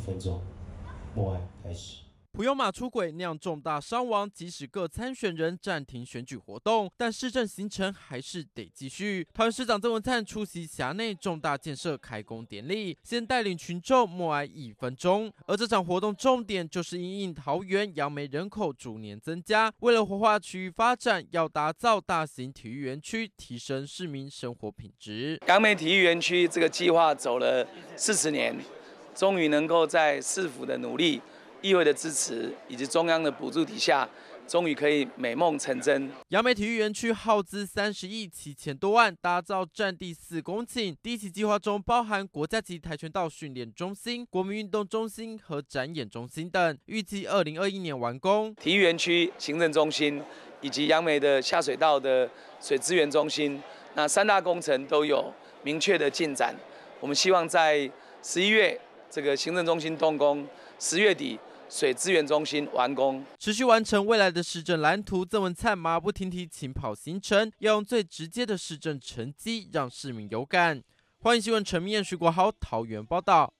分钟默哀开始。普悠马出轨酿重大伤亡，即使各参选人暂停选举活动，但市政行程还是得继续。桃园市长曾文灿出席辖内重大建设开工典礼，先带领群众默哀一分钟。而这场活动重点就是因应桃园杨梅人口逐年增加，为了活化区域发展，要打造大型体育园区，提升市民生活品质。港美体育园区这个计划走了四十年。终于能够在市府的努力、议会的支持以及中央的补助底下，终于可以美梦成真。杨梅体育园区耗资三十亿七千多万，打造占地四公顷，第一期计划中包含国家级跆拳道训练中心、国民运动中心和展演中心等，预计二零二一年完工。体育园区行政中心以及杨梅的下水道的水资源中心，那三大工程都有明确的进展。我们希望在十一月。这个行政中心动工，十月底水资源中心完工，持续完成未来的市政蓝图。郑文灿马不停蹄请跑行程，要用最直接的市政成绩让市民有感。欢迎新闻陈彦、徐国豪、桃园报道。